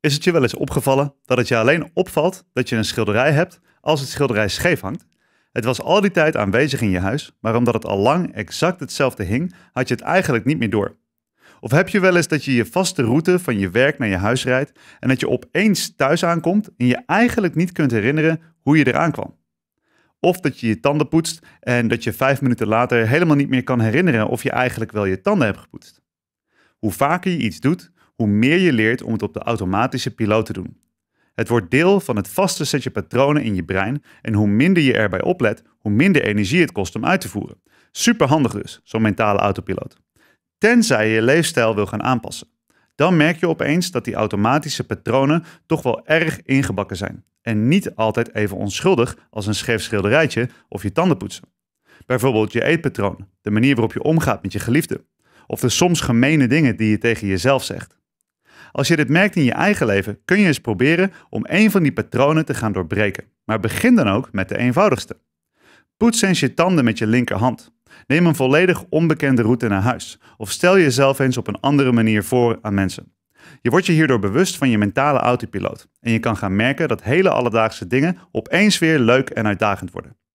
Is het je wel eens opgevallen dat het je alleen opvalt dat je een schilderij hebt als het schilderij scheef hangt? Het was al die tijd aanwezig in je huis, maar omdat het al lang exact hetzelfde hing, had je het eigenlijk niet meer door. Of heb je wel eens dat je je vaste route van je werk naar je huis rijdt en dat je opeens thuis aankomt en je eigenlijk niet kunt herinneren hoe je eraan kwam? Of dat je je tanden poetst en dat je vijf minuten later helemaal niet meer kan herinneren of je eigenlijk wel je tanden hebt gepoetst. Hoe vaker je iets doet, hoe meer je leert om het op de automatische piloot te doen. Het wordt deel van het vaste setje patronen in je brein en hoe minder je erbij oplet, hoe minder energie het kost om uit te voeren. Superhandig dus, zo'n mentale autopiloot. Tenzij je je leefstijl wil gaan aanpassen. Dan merk je opeens dat die automatische patronen toch wel erg ingebakken zijn en niet altijd even onschuldig als een scheef schilderijtje of je tanden poetsen. Bijvoorbeeld je eetpatroon, de manier waarop je omgaat met je geliefde, of de soms gemene dingen die je tegen jezelf zegt. Als je dit merkt in je eigen leven, kun je eens proberen om een van die patronen te gaan doorbreken. Maar begin dan ook met de eenvoudigste. Poets eens je tanden met je linkerhand. Neem een volledig onbekende route naar huis. Of stel jezelf eens op een andere manier voor aan mensen. Je wordt je hierdoor bewust van je mentale autopiloot. En je kan gaan merken dat hele alledaagse dingen opeens weer leuk en uitdagend worden.